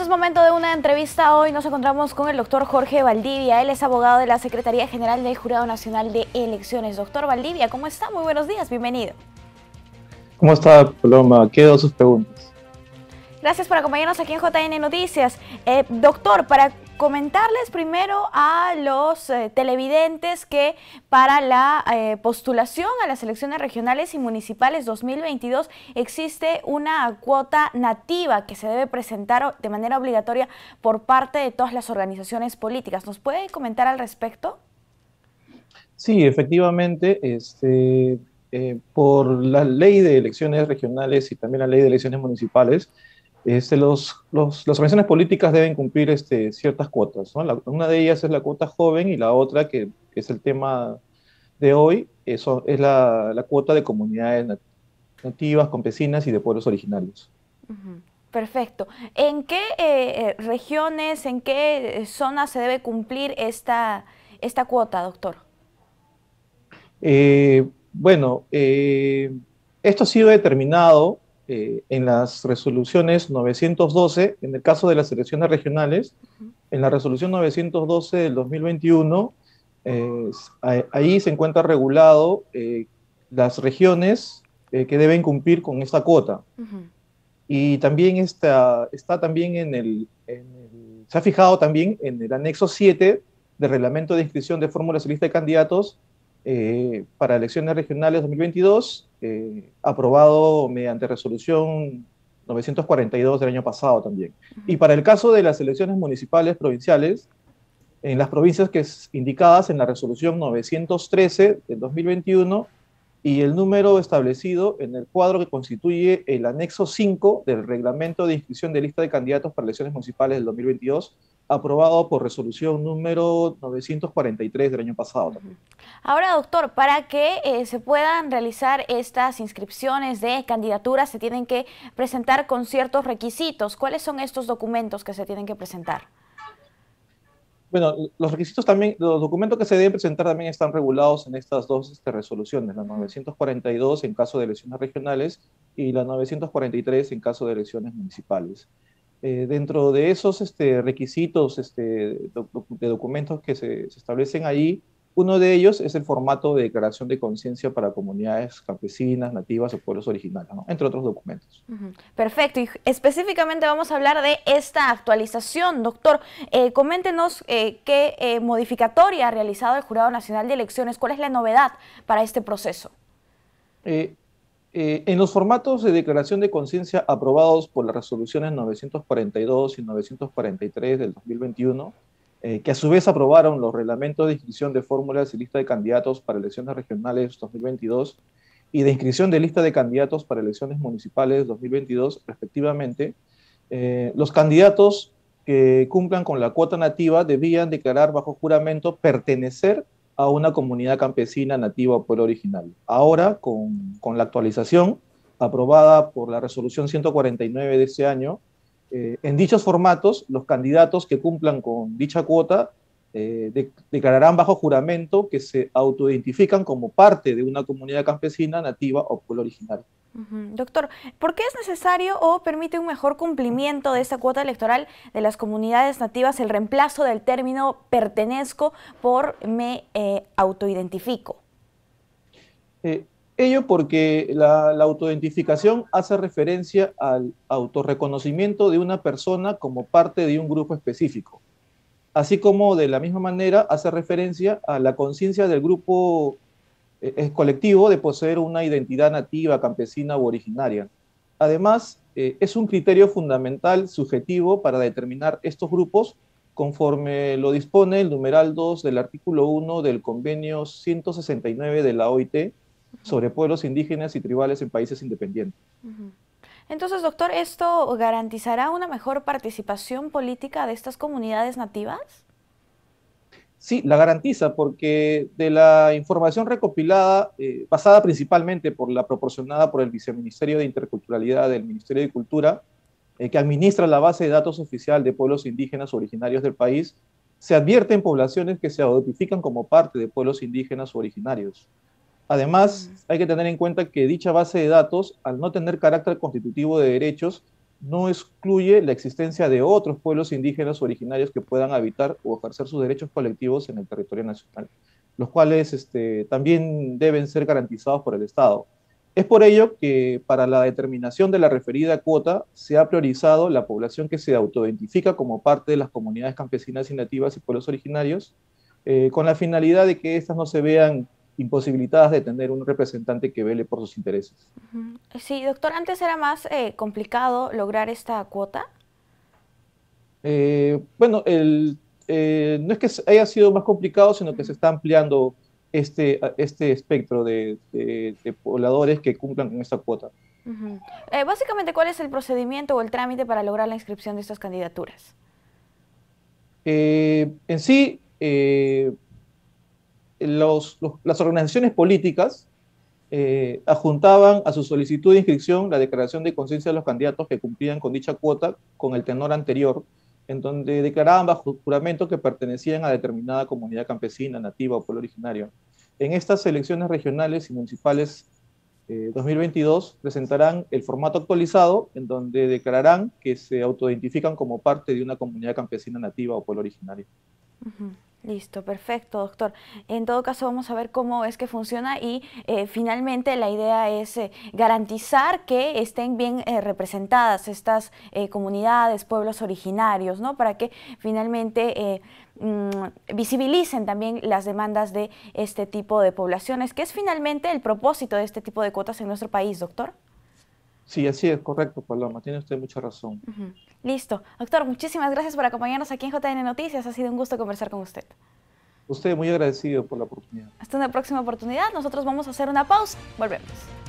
es momento de una entrevista. Hoy nos encontramos con el doctor Jorge Valdivia. Él es abogado de la Secretaría General del Jurado Nacional de Elecciones. Doctor Valdivia, ¿cómo está? Muy buenos días, bienvenido. ¿Cómo está, Paloma? Quedo sus preguntas. Gracias por acompañarnos aquí en JN Noticias. Eh, doctor, para comentarles primero a los eh, televidentes que para la eh, postulación a las elecciones regionales y municipales 2022 existe una cuota nativa que se debe presentar de manera obligatoria por parte de todas las organizaciones políticas. ¿Nos puede comentar al respecto? Sí, efectivamente, este, eh, por la ley de elecciones regionales y también la ley de elecciones municipales, este, los, los, las organizaciones políticas deben cumplir este, ciertas cuotas. una de ellas es la cuota joven y la otra, que, es el tema de hoy, eso es la, cuota de comunidades nativas, campesinas y de pueblos originarios. Perfecto. ¿En qué eh, eh, regiones, en qué eh, zonas se debe cumplir esta, esta cuota, doctor? bueno, esto ha sido determinado eh, en las resoluciones 912, en el caso de las elecciones regionales, en la resolución 912 del 2021, eh, ahí se encuentra regulado eh, las regiones que deben cumplir con esta cuota. Y también está, está también en el, se ha fijado también en el anexo 7 del reglamento de inscripción de fórmulas y lista de candidatos para elecciones regionales 2022 eh, aprobado mediante resolución 942 del año pasado también. Y para el caso de las elecciones municipales provinciales, en las provincias que es indicadas en la resolución 913 del 2021 y el número establecido en el cuadro que constituye el anexo 5 del reglamento de inscripción de lista de candidatos para elecciones municipales del 2022 aprobado por resolución número 943 del año pasado. Ahora, doctor, para que eh, se puedan realizar estas inscripciones de candidaturas, se tienen que presentar con ciertos requisitos. ¿Cuáles son estos documentos que se tienen que presentar? Bueno, los requisitos también, los documentos que se deben presentar también están regulados en estas dos este, resoluciones, la 942 en caso de elecciones regionales y la 943 en caso de elecciones municipales. Eh, dentro de esos este, requisitos este, de documentos que se, establecen ahí, uno de ellos es el formato de declaración de conciencia para comunidades campesinas, nativas o pueblos originales, entre otros documentos. Perfecto, y específicamente vamos a hablar de esta actualización. Doctor, eh, coméntenos eh, qué modificatoria ha realizado el Jurado Nacional de Elecciones, cuál es la novedad para este proceso. Eh, en los formatos de declaración de conciencia aprobados por las resoluciones 942 y 943 del 2021, eh, que a su vez aprobaron los reglamentos de inscripción de fórmulas y lista de candidatos para elecciones regionales 2022 y de inscripción de lista de candidatos para elecciones municipales 2022, respectivamente, eh, los candidatos que cumplan con la cuota nativa debían declarar bajo juramento pertenecer a una comunidad campesina nativa o pueblo original. Ahora, con, la actualización aprobada por la resolución 149 de este año, eh, en dichos formatos, los candidatos que cumplan con dicha cuota eh, declararán bajo juramento que se autoidentifican como parte de una comunidad campesina nativa o pueblo original. Doctor, ¿por qué es necesario o permite un mejor cumplimiento de esta cuota electoral de las comunidades nativas el reemplazo del término pertenezco por me eh, autoidentifico? Eh, ello porque la, la autoidentificación hace referencia al autorreconocimiento de una persona como parte de un grupo específico así como de la misma manera hace referencia a la conciencia del grupo es colectivo de poseer una identidad nativa, campesina u originaria. Además, eh, es un criterio fundamental subjetivo para determinar estos grupos conforme lo dispone el numeral 2 del artículo 1 del convenio 169 de la OIT sobre pueblos indígenas y tribales en países independientes. Entonces, doctor, ¿esto garantizará una mejor participación política de estas comunidades nativas? Sí, la garantiza porque de la información recopilada, basada eh, principalmente por la proporcionada por el Viceministerio de Interculturalidad del Ministerio de Cultura, eh, que administra la base de datos oficial de pueblos indígenas originarios del país, se advierte en poblaciones que se identifican como parte de pueblos indígenas originarios. Además, mm. hay que tener en cuenta que dicha base de datos, al no tener carácter constitutivo de derechos, no excluye la existencia de otros pueblos indígenas originarios que puedan habitar o ejercer sus derechos colectivos en el territorio nacional, los cuales este, también deben ser garantizados por el Estado. Es por ello que para la determinación de la referida cuota se ha priorizado la población que se autoidentifica como parte de las comunidades campesinas y nativas y pueblos originarios, eh, con la finalidad de que éstas no se vean imposibilitadas de tener un representante que vele por sus intereses. Sí, doctor, antes era más eh, complicado lograr esta cuota. Eh, bueno, el, eh, no es que haya sido más complicado, sino que se está ampliando este, este espectro de, pobladores que cumplan con esta cuota. básicamente, ¿cuál es el procedimiento o el trámite para lograr la inscripción de estas candidaturas? en sí, eh, las organizaciones políticas eh, adjuntaban a su solicitud de inscripción la declaración de conciencia de los candidatos que cumplían con dicha cuota con el tenor anterior, en donde declaraban bajo juramento que pertenecían a determinada comunidad campesina, nativa o pueblo originario. En estas elecciones regionales y municipales 2022 eh, presentarán el formato actualizado en donde declararán que se autoidentifican como parte de una comunidad campesina nativa o pueblo originario. Listo, perfecto, doctor. En todo caso, vamos a ver cómo es que funciona y eh, finalmente la idea es eh, garantizar que estén bien eh, representadas estas comunidades, pueblos originarios, ¿no? Para que finalmente mm, visibilicen también las demandas de este tipo de poblaciones, que es finalmente el propósito de este tipo de cuotas en nuestro país, doctor. Sí, así es, correcto, Paloma. Tiene usted mucha razón. Listo. Doctor, muchísimas gracias por acompañarnos aquí en JN Noticias. Ha sido un gusto conversar con usted. Usted muy agradecido por la oportunidad. Hasta una próxima oportunidad. Nosotros vamos a hacer una pausa. Volvemos.